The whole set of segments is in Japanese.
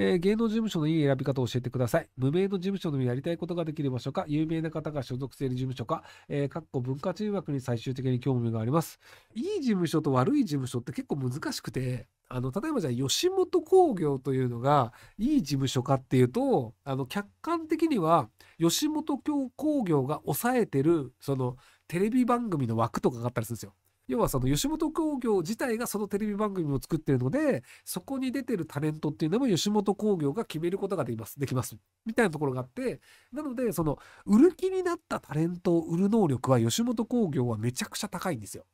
えー、芸能事務所のいい選び方を教えてください。無名の事務所でもやりたいことができる場所か、有名な方が所属している事務所か、えー、かっこ文化中枠に最終的に興味があります。いい事務所と悪い事務所って結構難しくて、あの、例えばじゃあ吉本興業というのがいい事務所かっていうと、あの、客観的には吉本興業が抑えてる、その、テレビ番組の枠とかがあったりするんですよ。要はその吉本興業自体がそのテレビ番組を作ってるので、そこに出てるタレントっていうのも吉本興業が決めることができます、できます。みたいなところがあって、なので、その、売る気になったタレントを売る能力は吉本興業はめちゃくちゃ高いんですよ。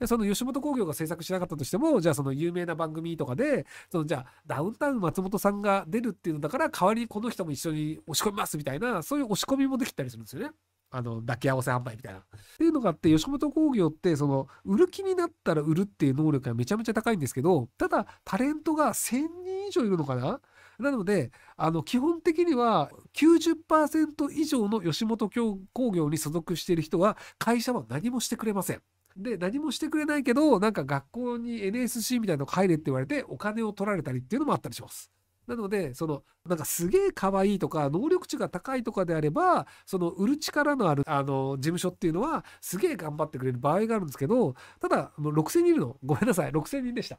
で、その吉本興業が制作しなかったとしても、じゃあその有名な番組とかで、そのじゃあダウンタウン松本さんが出るっていうのだから、代わりにこの人も一緒に押し込みますみたいな、そういう押し込みもできたりするんですよね。あの、抱き合わせ販売みたいな。っていうのがあって、吉本興業って、その、売る気になったら売るっていう能力がめちゃめちゃ高いんですけど、ただ、タレントが1000人以上いるのかななので、あの、基本的には90%以上の吉本興業に所属している人は、会社は何もしてくれません。で、何もしてくれないけど、なんか学校に NSC みたいなの入れって言われて、お金を取られたりっていうのもあったりします。なので、その、なんかすげえ可愛いとか、能力値が高いとかであれば、その、売る力のある、あの、事務所っていうのは、すげえ頑張ってくれる場合があるんですけど、ただ、6000人いるの。ごめんなさい、6000人でした。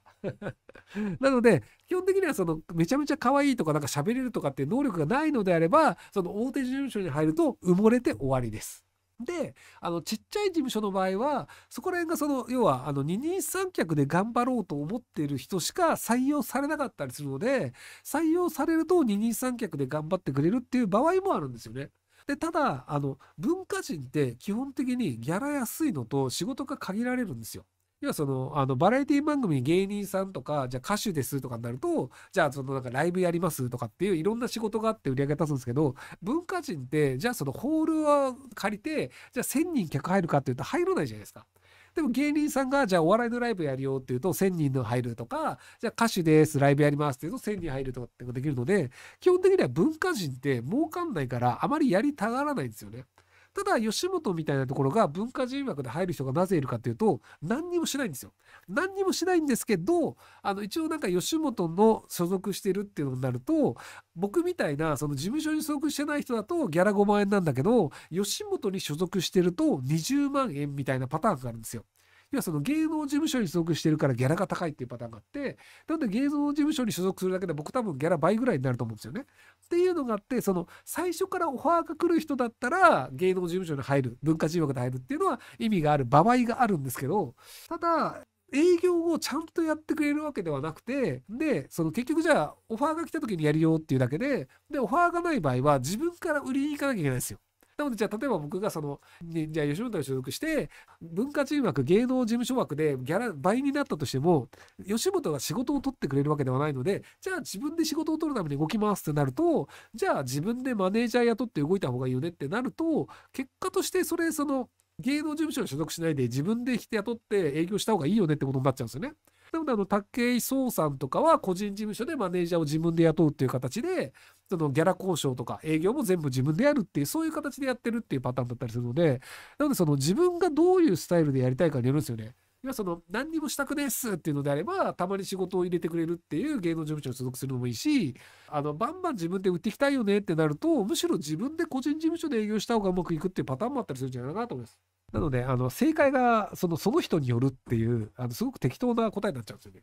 なので、基本的にはその、めちゃめちゃ可愛いとか、なんか喋れるとかっていう能力がないのであれば、その、大手事務所に入ると、埋もれて終わりです。で、あの、ちっちゃい事務所の場合は、そこら辺がその、要は、あの、二人三脚で頑張ろうと思っている人しか採用されなかったりするので、採用されると二人三脚で頑張ってくれるっていう場合もあるんですよね。で、ただ、あの、文化人って基本的にギャラ安いのと仕事が限られるんですよ。要はその、あの、バラエティ番組に芸人さんとか、じゃあ歌手ですとかになると、じゃあそのなんかライブやりますとかっていういろんな仕事があって売り上げ出すんですけど、文化人って、じゃあそのホールを借りて、じゃあ1000人客入るかっていうと入らないじゃないですか。でも芸人さんが、じゃあお笑いのライブやるよっていうと1000人の入るとか、じゃあ歌手です、ライブやりますっていうと1000人入るとかってできるので、基本的には文化人って儲かんないからあまりやりたがらないんですよね。ただ、吉本みたいなところが文化人枠で入る人がなぜいるかっていうと、何にもしないんですよ。何にもしないんですけど、あの、一応なんか吉本の所属してるっていうのになると、僕みたいな、その事務所に所属してない人だとギャラ5万円なんだけど、吉本に所属してると20万円みたいなパターンがあるんですよ。要はその芸能事務所に所属してるからギャラが高いっていうパターンがあって、なので芸能事務所に所属するだけで僕多分ギャラ倍ぐらいになると思うんですよね。っていうのがあって、その最初からオファーが来る人だったら芸能事務所に入る、文化人枠で入るっていうのは意味がある場合があるんですけど、ただ、営業をちゃんとやってくれるわけではなくて、で、その結局じゃあ、オファーが来た時にやるよっていうだけで、で、オファーがない場合は自分から売りに行かなきゃいけないんですよ。なのでじゃあ例えば僕がその、じゃあ吉本に所属して文化人枠芸能事務所枠でギャラ倍になったとしても吉本が仕事を取ってくれるわけではないのでじゃあ自分で仕事を取るために動きますってなるとじゃあ自分でマネージャー雇って動いた方がいいよねってなると結果としてそれその芸能事務所に所属しないで自分で引き雇って営業した方がいいよねってことになっちゃうんですよね。なので、あの、武井壮さんとかは個人事務所でマネージャーを自分で雇うっていう形で、そのギャラ交渉とか営業も全部自分でやるっていう、そういう形でやってるっていうパターンだったりするので、なのでその自分がどういうスタイルでやりたいかによるんですよね。要その何にもしたくねえっすっていうのであれば、たまに仕事を入れてくれるっていう芸能事務所に所属するのもいいし、あの、バンバン自分で売っていきたいよねってなると、むしろ自分で個人事務所で営業した方がうまくいくっていうパターンもあったりするんじゃないかなと思います。なので、あの、正解が、その、その人によるっていう、あの、すごく適当な答えになっちゃうんですよね。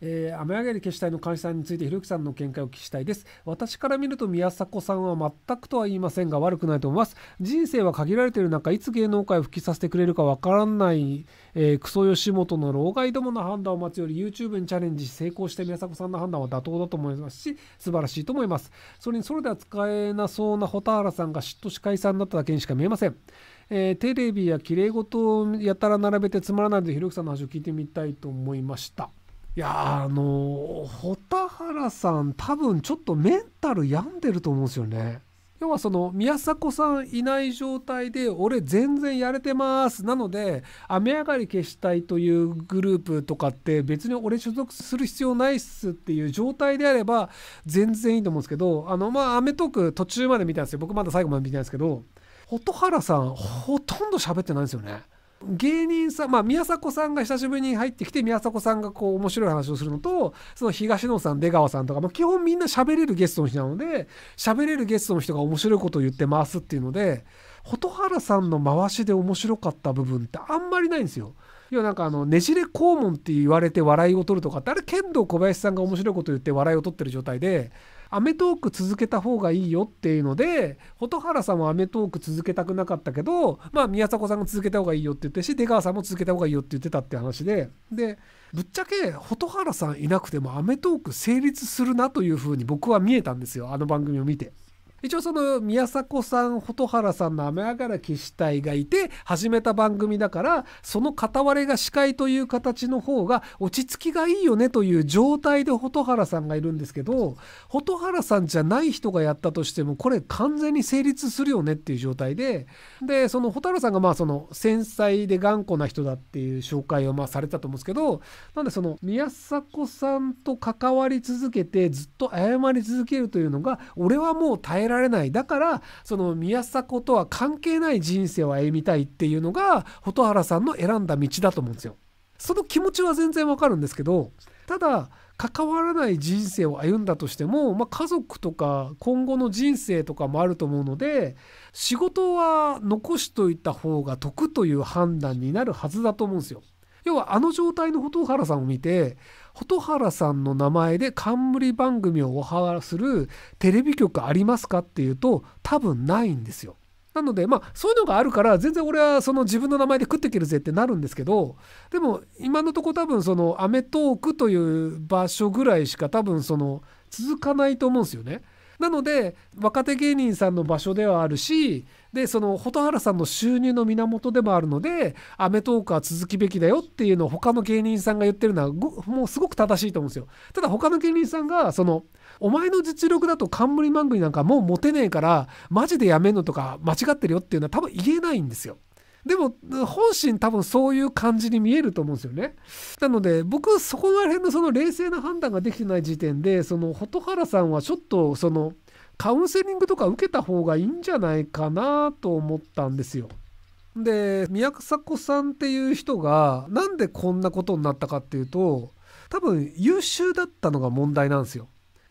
えー、雨上がり決死隊の監視さんについてひろゆきさんの見解をお聞きしたいです私から見ると宮迫さんは全くとは言いませんが悪くないと思います人生は限られている中いつ芸能界を復帰させてくれるかわからない、えー、クソ吉本の老害どもの判断を待つより YouTube にチャレンジし成功して宮迫さんの判断は妥当だと思いますし素晴らしいと思いますそれにそれでは使えなそうな蛍原さんが嫉妬し解散になっただけにしか見えませんえー、テレビやきれい事をやたら並べてつまらないのでひろゆきさんの話を聞いてみたいと思いましたいやあの蛍原さん多分ちょっとメンタル病んでると思うんですよね要はその宮迫さんいない状態で俺全然やれてますなので雨上がり消したいというグループとかって別に俺所属する必要ないっすっていう状態であれば全然いいと思うんですけどあのまあアメトーク途中まで見たんですよ僕まだ最後まで見てないんですけど蛍原さんほとんど喋ってないんですよね芸人さんまあ宮迫さんが久しぶりに入ってきて宮迫さんがこう面白い話をするのとその東野さん出川さんとか、まあ、基本みんな喋れるゲストの人なので喋れるゲストの人が面白いことを言って回すっていうので蛍原さんの回しで面白かった部分ってあんまりないんですよ。要はなんかあのねじれ肛門って言われて笑いを取るとかってあれ剣道小林さんが面白いこと言って笑いを取ってる状態でアメトーーク続けた方がいいよっていうので蛍原さんはアメトーーク続けたくなかったけどまあ宮迫さんが続けた方がいいよって言ってし出川さんも続けた方がいいよって言ってたって話ででぶっちゃけ蛍原さんいなくてもアメトーーク成立するなというふうに僕は見えたんですよあの番組を見て。一応その宮迫さん蛍原さんの雨上がら騎士隊がいて始めた番組だからその片割れが司会という形の方が落ち着きがいいよねという状態で蛍原さんがいるんですけど蛍原さんじゃない人がやったとしてもこれ完全に成立するよねっていう状態ででその蛍原さんがまあその繊細で頑固な人だっていう紹介をまあされたと思うんですけどなんでその宮迫さんと関わり続けてずっと謝り続けるというのが俺はもう耐えられられないだからその宮迫とは関係ない人生を歩みたいっていうのが蛍原さんの選んだ道だと思うんですよ。その気持ちは全然わかるんですけどただ関わらない人生を歩んだとしても、まあ、家族とか今後の人生とかもあると思うので仕事は残しといた方が得という判断になるはずだと思うんですよ。要はあの状態の蛍原さんを見て蛍原さんの名前で冠番組をオファするテレビ局ありますかっていうと多分ないんですよ。なのでまあそういうのがあるから全然俺はその自分の名前で食っていけるぜってなるんですけどでも今のとこ多分その『アメトーーク』という場所ぐらいしか多分その続かないと思うんですよね。なので若手芸人さんの場所ではあるしでその蛍原さんの収入の源でもあるので『アメトーーク』は続きべきだよっていうのを他の芸人さんが言ってるのはもうすごく正しいと思うんですよ。ただ他の芸人さんがそのお前の実力だと冠番組なんかもうモテねえからマジでやめんのとか間違ってるよっていうのは多分言えないんですよ。でも本心多分そういう感じに見えると思うんですよね。なので僕そこら辺のその冷静な判断ができてない時点でその蛍原さんはちょっとそのカウンセリングとか受けた方がいいんじゃないかなと思ったんですよ。で宮迫さんっていう人がなんでこんなことになったかっていうと多分優秀だったのが問題なんですよ。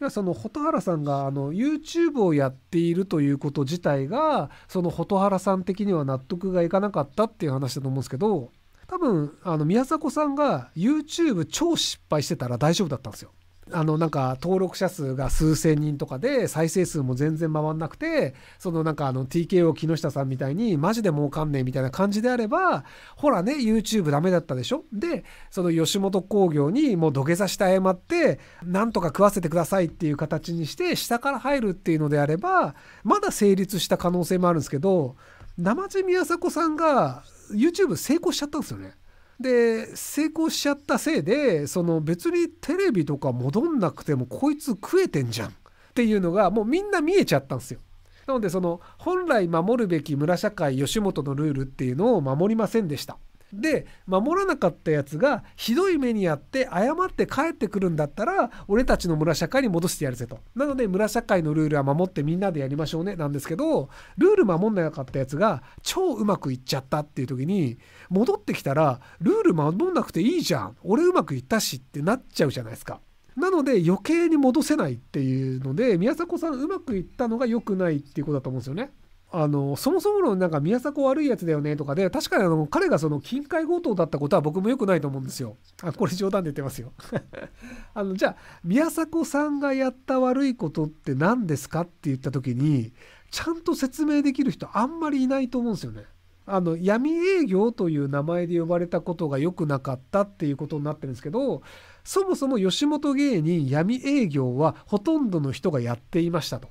その蛍原さんがあの YouTube をやっているということ自体がその蛍原さん的には納得がいかなかったっていう話だと思うんですけど多分あの宮迫さんが YouTube 超失敗してたら大丈夫だったんですよ。あのなんか登録者数が数千人とかで再生数も全然回んなくてそのなんかあの TKO 木下さんみたいにマジで儲かんねえみたいな感じであればほらね YouTube ダメだったでしょでその吉本興業にもう土下座して謝ってなんとか食わせてくださいっていう形にして下から入るっていうのであればまだ成立した可能性もあるんですけど生地宮迫さんが YouTube 成功しちゃったんですよね。で成功しちゃったせいでその別にテレビとか戻んなくてもこいつ食えてんじゃんっていうのがもうみんな見えちゃったんですよ。なのでその本来守るべき村社会吉本のルールっていうのを守りませんでした。で守らなかったやつがひどい目にあって謝って帰ってくるんだったら俺たちの村社会に戻してやるぜとなので村社会のルールは守ってみんなでやりましょうねなんですけどルール守んなかったやつが超うまくいっちゃったっていう時に戻ってきたらルール守んなくていいじゃん俺うまくいったしってなっちゃうじゃないですか。なので余計に戻せないっていうので宮迫さんうまくいったのが良くないっていうことだと思うんですよね。あの、そもそものなんか宮迫悪いやつだよねとかで、確かにあの、彼がその金塊強盗だったことは僕も良くないと思うんですよ。あ、これ冗談で言ってますよ。あの、じゃあ、宮迫さんがやった悪いことって何ですかって言った時に、ちゃんと説明できる人あんまりいないと思うんですよね。あの、闇営業という名前で呼ばれたことが良くなかったっていうことになってるんですけど、そもそも吉本芸人闇営業はほとんどの人がやっていましたと。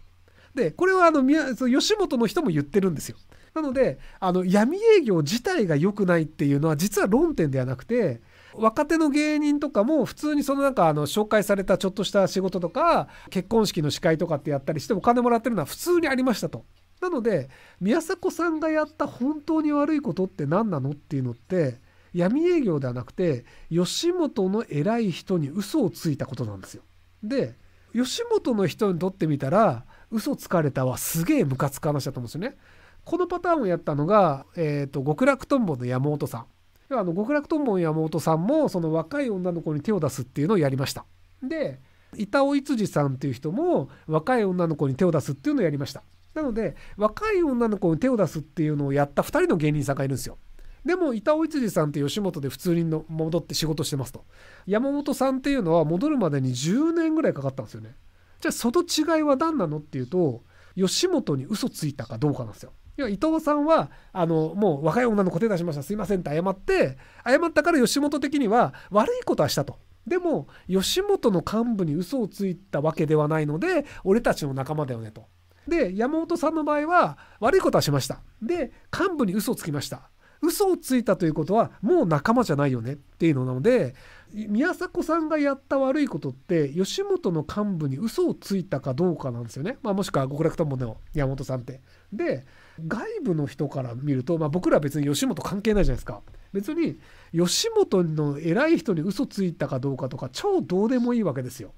でこれはあの吉本の人も言ってるんですよ。なのであの闇営業自体が良くないっていうのは実は論点ではなくて若手の芸人とかも普通にそのなんかあの紹介されたちょっとした仕事とか結婚式の司会とかってやったりしてお金もらってるのは普通にありましたと。なので宮迫さんがやった本当に悪いことって何なのっていうのって闇営業ではなくて吉本の偉い人に嘘をついたことなんですよ。で吉本の人にとってみたら嘘つかれたはすげえムカつく話だと思うんですよね。このパターンをやったのが、えーと、極楽とんぼの山本さん。はあの極楽とんぼの山本さんもその若い女の子に手を出すっていうのをやりました。で板尾いさんっていう人も若い女の子に手を出すっていうのをやりました。なので若い女の子に手を出すっていうのをやった2人の芸人さんがいるんですよ。でも板尾いさんって吉本で普通に戻って仕事してますと。山本さんっていうのは戻るまでに10年ぐらいかかったんですよね。じゃあその違いは何なのっていうと吉本に嘘ついたかどうかなんですよ。要は伊藤さんはあのもう若い女の子手出しましたすいませんって謝って謝ったから吉本的には悪いことはしたと。でも吉本の幹部に嘘をついたわけではないので俺たちの仲間だよねと。で山本さんの場合は悪いことはしました。で幹部に嘘をつきました。嘘をついたということはもう仲間じゃないよねっていうのなので宮迫さんがやった悪いことって吉本の幹部に嘘をついたかどうかなんですよね、まあ、もしくは極楽ともの山本さんって。で外部の人から見ると、まあ、僕ら別に吉本関係ないじゃないですか別に吉本の偉い人に嘘ついたかどうかとか超どうでもいいわけですよ。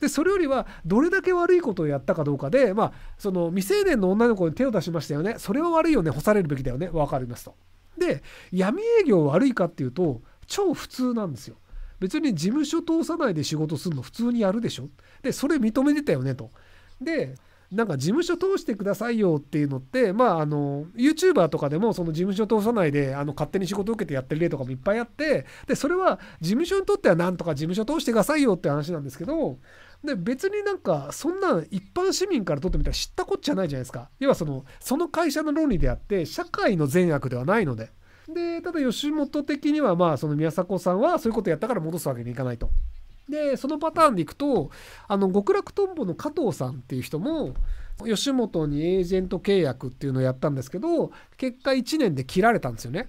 でそれよりはどれだけ悪いことをやったかどうかで、まあ、その未成年の女の子に手を出しましたよねそれは悪いよね干されるべきだよね分かりますと。で闇営業悪いかっていうと超普通なんですよ。別に事務所通さないで仕事するの普通にやるでしょ。でそれ認めてたよねと。でなんか事務所通してくださいよっていうのって、まあ、あの YouTuber とかでもその事務所通さないであの勝手に仕事を受けてやってる例とかもいっぱいあってでそれは事務所にとってはなんとか事務所通してくださいよって話なんですけどで別になんかそんな一般市民から取ってみたら知ったこっちゃないじゃないですか要はそのその会社の論理であって社会の善悪ではないのででただ吉本的にはまあその宮迫さんはそういうことやったから戻すわけにいかないとでそのパターンでいくとあの極楽とんぼの加藤さんっていう人も吉本にエージェント契約っていうのをやったんですけど結果1年で切られたんですよね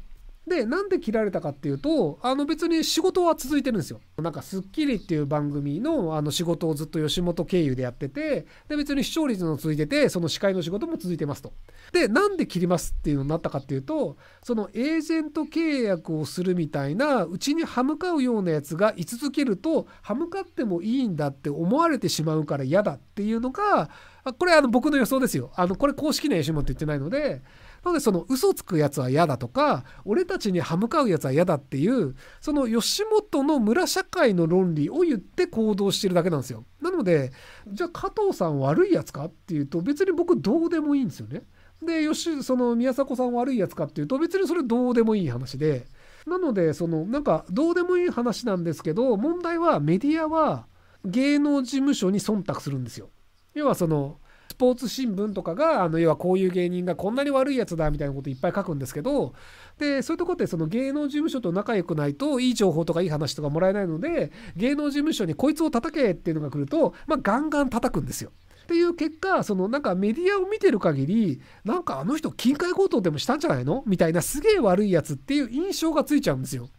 で、なんで切られたかっていうと、あの別に仕事は続いてるんですよ。なんか、スッキリっていう番組のあの仕事をずっと吉本経由でやってて、で、別に視聴率の続いてて、その司会の仕事も続いてますと。で、なんで切りますっていうのになったかっていうと、そのエージェント契約をするみたいな、うちに歯向かうようなやつが居続けると、歯向かってもいいんだって思われてしまうから嫌だっていうのが、これあの僕の予想ですよ。あの、これ公式な吉本って言ってないので、なのでその嘘つくやつは嫌だとか俺たちに歯向かうやつは嫌だっていうその吉本の村社会の論理を言って行動してるだけなんですよ。なのでじゃあ加藤さん悪いやつかっていうと別に僕どうでもいいんですよね。で吉その宮迫さん悪いやつかっていうと別にそれどうでもいい話でなのでそのなんかどうでもいい話なんですけど問題はメディアは芸能事務所に忖度するんですよ。要はそのスポーツ新聞とかが、あの、要はこういう芸人がこんなに悪いやつだみたいなこといっぱい書くんですけど、で、そういうとこってその芸能事務所と仲良くないといい情報とかいい話とかもらえないので、芸能事務所にこいつを叩けっていうのが来ると、まあ、ガンガン叩くんですよ。っていう結果、そのなんかメディアを見てる限り、なんかあの人、金塊強盗でもしたんじゃないのみたいなすげえ悪いやつっていう印象がついちゃうんですよ。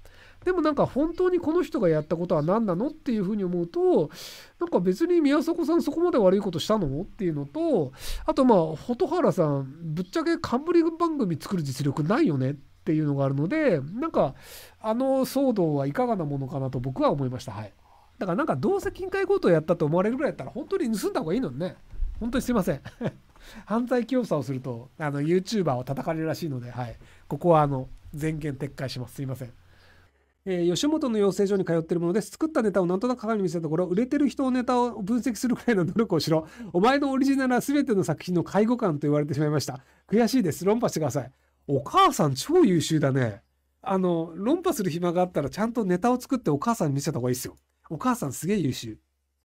でもなんか本当にこの人がやったことは何なのっていうふうに思うとなんか別に宮迫さんそこまで悪いことしたのっていうのとあとまあ蛍原さんぶっちゃけ冠番組作る実力ないよねっていうのがあるのでなんかあの騒動はいかがなものかなと僕は思いましたはいだからなんかどうせ金塊強盗やったと思われるぐらいだったら本当に盗んだ方がいいのね本当にすいません 犯罪教唆をするとあの YouTuber を叩かれるらしいので、はい、ここはあの全権撤回しますすいませんえー、吉本の養成所に通ってるものです。作ったネタをなんとなく鏡に見せたところ、売れてる人のネタを分析するくらいの努力をしろ。お前のオリジナルは全ての作品の介護官と言われてしまいました。悔しいです。論破してください。お母さん超優秀だね。あの、論破する暇があったらちゃんとネタを作ってお母さんに見せた方がいいですよ。お母さんすげえ優秀。